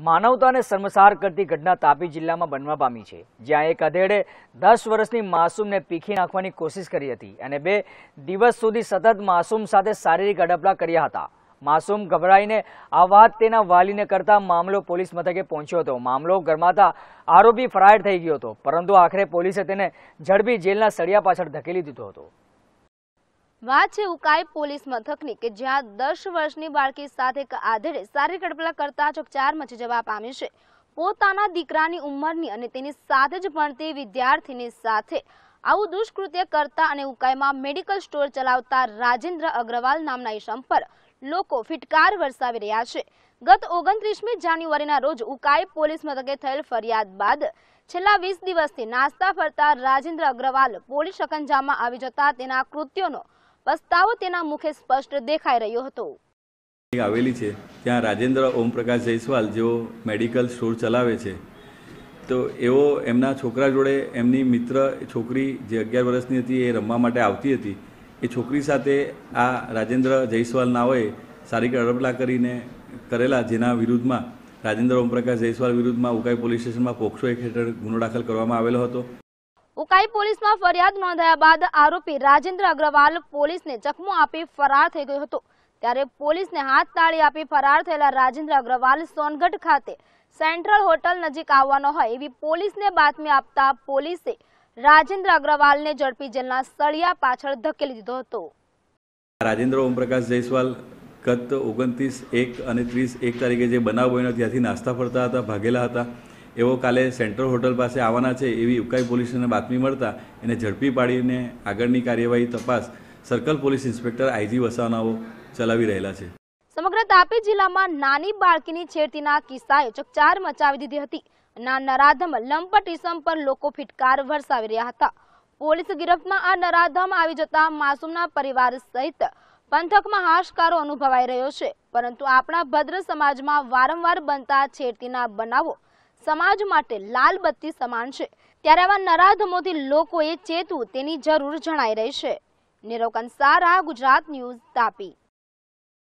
માનવતાને શર્મસાર કરતી ઘટના તાપી જિલ્લામાં બનવા પામી છે જ્યાં એક અધેડે દસ વર્ષની માસૂમને પીખી નાખવાની કોશિશ કરી હતી અને બે દિવસ સુધી સતત માસૂમ સાથે શારીરિક અડપલા કર્યા હતા માસૂમ ગભરાઈને આ વાત તેના વાલીને કરતા મામલો પોલીસ મથકે પહોંચ્યો હતો મામલો ગરમાતા આરોપી ફરાર થઈ ગયો હતો પરંતુ આખરે પોલીસે તેને ઝડપી જેલના સળિયા પાછળ ધકેલી દીધો હતો વાત છે ઉકાઈ પોલીસ મથકની કે જ્યાં દસ વર્ષની બાળકી સાથે આધેડે સારી અડપલા કરતા ચકચાર મચી જવા પામી છે પોતાના દીકરાની ઉંમરની અને તેની સાથે જ ભણતી વિદ્યાર્થીની સાથે આવું દુષ્કૃત્ય કરતા અને ઉકાઈમાં મેડિકલ સ્ટોર ચલાવતા રાજેન્દ્ર અગ્રવાલ નામના ઈશમ પર લોકો ફિટકાર વરસાવી રહ્યા છે ગત ઓગણત્રીસમી જાન્યુઆરીના રોજ ઉકાઈ પોલીસ મથકે થયેલ ફરિયાદ બાદ છેલ્લા વીસ દિવસથી નાસ્તા ફરતા રાજેન્દ્ર અગ્રવાલ પોલીસ શકંજામાં આવી જતા તેના કૃત્યોનો પસ્તાવો તેના મુખે સ્પષ્ટ દેખાઈ રહ્યો હતો આવેલી છે ત્યાં રાજેન્દ્ર ઓમપ્રકાશ જયસ્વાલ જેઓ મેડિકલ સ્ટોર ચલાવે છે તો એવો એમના છોકરા જોડે એમની મિત્ર છોકરી જે અગિયાર વર્ષની હતી એ રમવા માટે આવતી હતી એ છોકરી સાથે આ રાજેન્દ્ર જયસ્વાલ નાઓએ શારીરિક અડપલા કરીને કરેલા જેના વિરુદ્ધમાં રાજેન્દ્ર ઓમપ્રકાશ જયસ્વાલ વિરુદ્ધમાં ઉકાઈ પોલીસ સ્ટેશનમાં પોક્સો એક હેઠળ ગુનો દાખલ કરવામાં આવેલો હતો ઉકાઈ પોલીસમાં ફરિયાદ નોંધાયા બાદ આરોપી રાજેન્દ્ર અગ્રવાલ પોલીસને ચકમો આપી ફરાર થઈ ગયો હતો ત્યારે પોલીસને હાથ તાળી આપી ફરાર થયેલા રાજેન્દ્ર અગ્રવાલ સોનગઢ ખાતે સેન્ટ્રલ હોટલ નજીક આવવાનો હોય એવી પોલીસને બાતમી આપતા પોલીસે રાજેન્દ્ર અગ્રવાલને ઝડપી જેલના સળિયા પાછળ ધકેલી દીધો હતો રાજેન્દ્ર ઓમપ્રકાશ જયસ્વાલ ગત ઓગણત્રીસ એક અને ત્રીસ એક તારીખે જે બનાવ બન્યો ત્યાંથી નાસ્તા ફરતા હતા ભાગેલા હતા એવો કાલે સેન્ટ્રલ હોટલ પાસે આવવાના છે એવી ઉકાઈ પોલીસને બાતમી મળતા એને ઝડપી પાડીને આગળની કાર્યવાહી તપાસ સર્કલ પોલીસ ઇન્સ્પેક્ટર આઈજી વસાનાઓ ચલાવી રહેલા છે સમગ્ર તાપી જિલ્લામાં નાની બાળકીની છેડતીના કિસ્સાએ ચકચાર મચાવી દીધી હતી ના નરાધમ લંપટ ઇસમ પર લોકો ફિટકાર વરસાવી રહ્યા હતા પોલીસ ગિરફ્તમાં આ નરાધમ આવી જતા માસુમના પરિવાર સહિત પંથકમાં હાશકારો અનુભવાઈ રહ્યો છે પરંતુ આપણા ભદ્ર સમાજમાં વારંવાર બનતા છેડતીના બનાવો સમાજ માટે લાલ બત્તી સમાન છે ત્યારે આવા નરાધમોથી લોકોએ ચેતવું તેની જરૂર જણાઈ રહી છે નિરોકન સારા ગુજરાત ન્યૂઝ તાપી